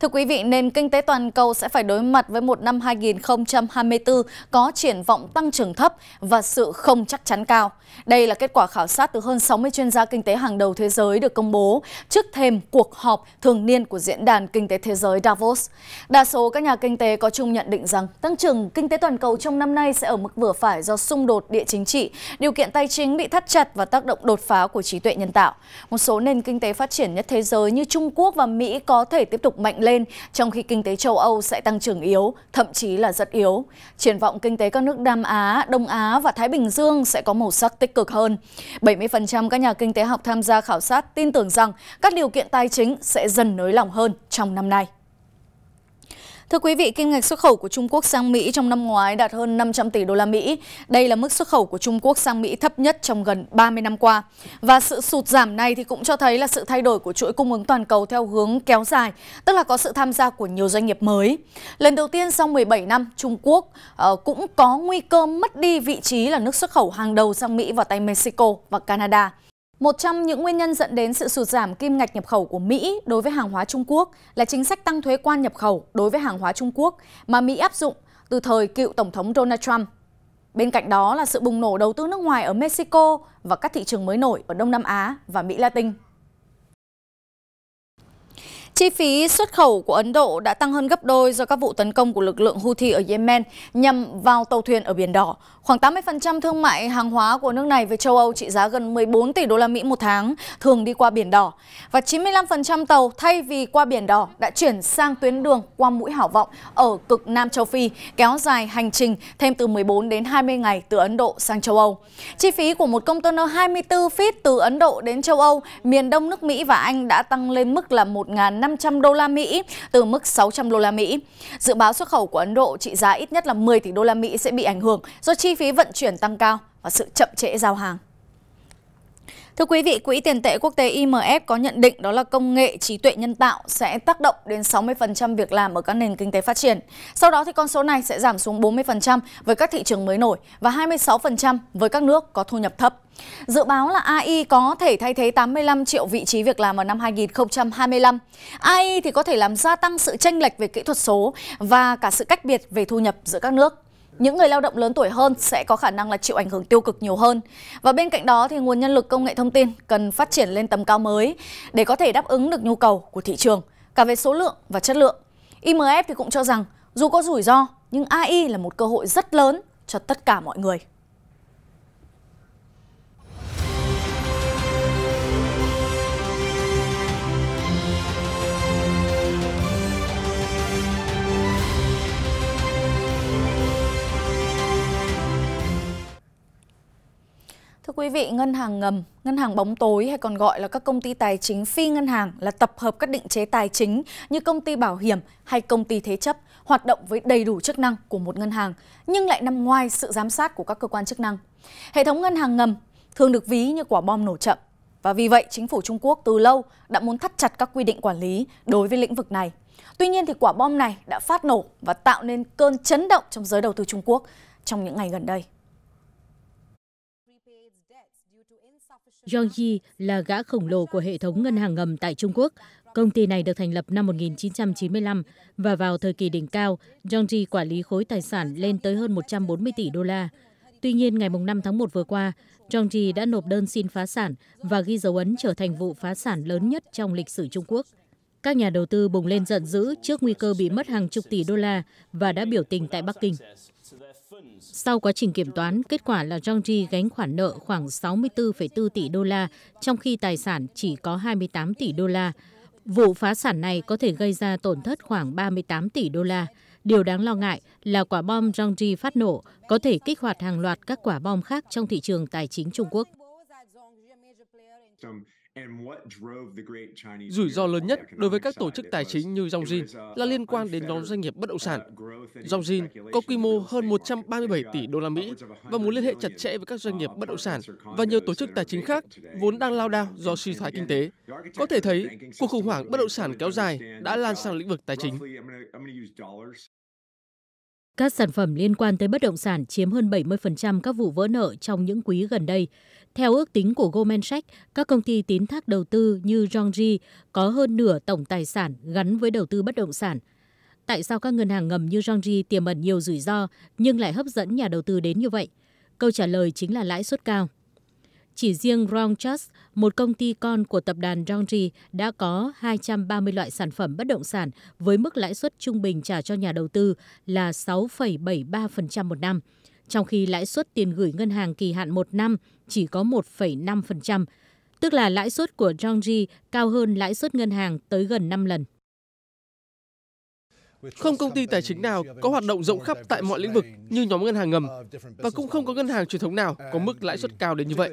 Thưa quý vị, nền kinh tế toàn cầu sẽ phải đối mặt với một năm 2024 có triển vọng tăng trưởng thấp và sự không chắc chắn cao. Đây là kết quả khảo sát từ hơn 60 chuyên gia kinh tế hàng đầu thế giới được công bố trước thềm cuộc họp thường niên của Diễn đàn Kinh tế Thế giới Davos. Đa số các nhà kinh tế có chung nhận định rằng tăng trưởng kinh tế toàn cầu trong năm nay sẽ ở mức vừa phải do xung đột địa chính trị, điều kiện tài chính bị thắt chặt và tác động đột phá của trí tuệ nhân tạo. Một số nền kinh tế phát triển nhất thế giới như Trung Quốc và Mỹ có thể tiếp tục mạnh lên, trong khi kinh tế châu Âu sẽ tăng trưởng yếu, thậm chí là rất yếu. Triển vọng kinh tế các nước Nam Á, Đông Á và Thái Bình Dương sẽ có màu sắc tích cực hơn. 70% các nhà kinh tế học tham gia khảo sát tin tưởng rằng các điều kiện tài chính sẽ dần nới lỏng hơn trong năm nay. Thưa quý vị, kim ngạch xuất khẩu của Trung Quốc sang Mỹ trong năm ngoái đạt hơn 500 tỷ đô la Mỹ. Đây là mức xuất khẩu của Trung Quốc sang Mỹ thấp nhất trong gần 30 năm qua. Và sự sụt giảm này thì cũng cho thấy là sự thay đổi của chuỗi cung ứng toàn cầu theo hướng kéo dài, tức là có sự tham gia của nhiều doanh nghiệp mới. Lần đầu tiên sau 17 năm, Trung Quốc ờ, cũng có nguy cơ mất đi vị trí là nước xuất khẩu hàng đầu sang Mỹ vào tay Mexico và Canada. Một trong những nguyên nhân dẫn đến sự sụt giảm kim ngạch nhập khẩu của Mỹ đối với hàng hóa Trung Quốc là chính sách tăng thuế quan nhập khẩu đối với hàng hóa Trung Quốc mà Mỹ áp dụng từ thời cựu Tổng thống Donald Trump. Bên cạnh đó là sự bùng nổ đầu tư nước ngoài ở Mexico và các thị trường mới nổi ở Đông Nam Á và Mỹ Latin. Chi phí xuất khẩu của Ấn Độ đã tăng hơn gấp đôi do các vụ tấn công của lực lượng Houthi ở Yemen nhằm vào tàu thuyền ở Biển Đỏ. Khoảng 80% thương mại hàng hóa của nước này với châu Âu trị giá gần 14 tỷ đô la Mỹ một tháng thường đi qua Biển Đỏ. Và 95% tàu thay vì qua Biển Đỏ đã chuyển sang tuyến đường qua mũi hảo vọng ở cực Nam châu Phi, kéo dài hành trình thêm từ 14 đến 20 ngày từ Ấn Độ sang châu Âu. Chi phí của một container 24 feet từ Ấn Độ đến châu Âu, miền đông nước Mỹ và Anh đã tăng lên mức là 1.500 500 đô la Mỹ từ mức 600 đô la Mỹ. Dự báo xuất khẩu của Ấn Độ trị giá ít nhất là 10 tỷ đô la Mỹ sẽ bị ảnh hưởng do chi phí vận chuyển tăng cao và sự chậm trễ giao hàng. Thưa quý vị, Quỹ tiền tệ quốc tế IMF có nhận định đó là công nghệ trí tuệ nhân tạo sẽ tác động đến 60% việc làm ở các nền kinh tế phát triển. Sau đó thì con số này sẽ giảm xuống 40% với các thị trường mới nổi và 26% với các nước có thu nhập thấp. Dự báo là AI có thể thay thế 85 triệu vị trí việc làm vào năm 2025. AI thì có thể làm gia tăng sự chênh lệch về kỹ thuật số và cả sự cách biệt về thu nhập giữa các nước những người lao động lớn tuổi hơn sẽ có khả năng là chịu ảnh hưởng tiêu cực nhiều hơn. Và bên cạnh đó thì nguồn nhân lực công nghệ thông tin cần phát triển lên tầm cao mới để có thể đáp ứng được nhu cầu của thị trường cả về số lượng và chất lượng. IMF thì cũng cho rằng dù có rủi ro nhưng AI là một cơ hội rất lớn cho tất cả mọi người. quý vị, ngân hàng ngầm, ngân hàng bóng tối hay còn gọi là các công ty tài chính phi ngân hàng là tập hợp các định chế tài chính như công ty bảo hiểm hay công ty thế chấp hoạt động với đầy đủ chức năng của một ngân hàng nhưng lại nằm ngoài sự giám sát của các cơ quan chức năng. Hệ thống ngân hàng ngầm thường được ví như quả bom nổ chậm và vì vậy chính phủ Trung Quốc từ lâu đã muốn thắt chặt các quy định quản lý đối với lĩnh vực này. Tuy nhiên thì quả bom này đã phát nổ và tạo nên cơn chấn động trong giới đầu tư Trung Quốc trong những ngày gần đây. Yang là gã khổng lồ của hệ thống ngân hàng ngầm tại Trung Quốc. Công ty này được thành lập năm 1995 và vào thời kỳ đỉnh cao, Yang quản lý khối tài sản lên tới hơn 140 tỷ đô la. Tuy nhiên, ngày 5 tháng 1 vừa qua, Yang đã nộp đơn xin phá sản và ghi dấu ấn trở thành vụ phá sản lớn nhất trong lịch sử Trung Quốc. Các nhà đầu tư bùng lên giận dữ trước nguy cơ bị mất hàng chục tỷ đô la và đã biểu tình tại Bắc Kinh. Sau quá trình kiểm toán, kết quả là Zhongji gánh khoản nợ khoảng 64,4 tỷ đô la, trong khi tài sản chỉ có 28 tỷ đô la. Vụ phá sản này có thể gây ra tổn thất khoảng 38 tỷ đô la. Điều đáng lo ngại là quả bom Zhongji phát nổ có thể kích hoạt hàng loạt các quả bom khác trong thị trường tài chính Trung Quốc. Rủi ro lớn nhất đối với các tổ chức tài chính như Dongzin uh, là liên quan đến nhóm doanh nghiệp bất động sản. Dongzin có quy mô hơn 137 tỷ đô la Mỹ và muốn liên hệ chặt chẽ với các doanh uh, nghiệp bất động sản và nhiều tổ chức tài chính khác vốn đang lao đao do suy thoái kinh tế. Có thể thấy, cuộc khủng hoảng bất động sản kéo dài đã lan sang lĩnh vực tài chính. Các sản phẩm liên quan tới bất động sản chiếm hơn 70% các vụ vỡ nợ trong những quý gần đây. Theo ước tính của Goldman Sachs, các công ty tín thác đầu tư như Jongji có hơn nửa tổng tài sản gắn với đầu tư bất động sản. Tại sao các ngân hàng ngầm như Jongji tiềm ẩn nhiều rủi ro nhưng lại hấp dẫn nhà đầu tư đến như vậy? Câu trả lời chính là lãi suất cao. Chỉ riêng Rongchus, một công ty con của tập đoàn Rongji, đã có 230 loại sản phẩm bất động sản với mức lãi suất trung bình trả cho nhà đầu tư là 6,73% một năm, trong khi lãi suất tiền gửi ngân hàng kỳ hạn một năm chỉ có 1,5%, tức là lãi suất của Rongji cao hơn lãi suất ngân hàng tới gần 5 lần. Không công ty tài chính nào có hoạt động rộng khắp tại mọi lĩnh vực như nhóm ngân hàng ngầm và cũng không có ngân hàng truyền thống nào có mức lãi suất cao đến như vậy.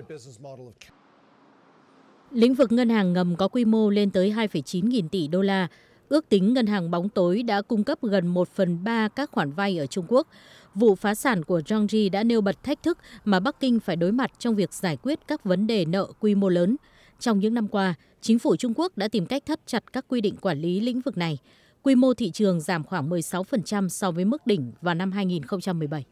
Lĩnh vực ngân hàng ngầm có quy mô lên tới 2,9 nghìn tỷ đô la. Ước tính ngân hàng bóng tối đã cung cấp gần 1 phần 3 các khoản vay ở Trung Quốc. Vụ phá sản của Zhangji đã nêu bật thách thức mà Bắc Kinh phải đối mặt trong việc giải quyết các vấn đề nợ quy mô lớn. Trong những năm qua, chính phủ Trung Quốc đã tìm cách thắt chặt các quy định quản lý lĩnh vực này quy mô thị trường giảm khoảng 16% so với mức đỉnh vào năm 2017.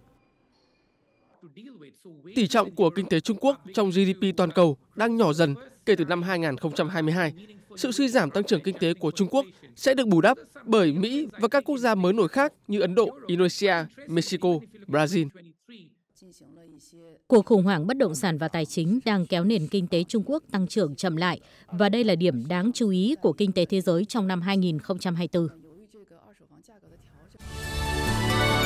Tỷ trọng của kinh tế Trung Quốc trong GDP toàn cầu đang nhỏ dần kể từ năm 2022. Sự suy giảm tăng trưởng kinh tế của Trung Quốc sẽ được bù đắp bởi Mỹ và các quốc gia mới nổi khác như Ấn Độ, Indonesia, Mexico, Brazil. Cuộc khủng hoảng bất động sản và tài chính đang kéo nền kinh tế Trung Quốc tăng trưởng chậm lại và đây là điểm đáng chú ý của kinh tế thế giới trong năm 2024.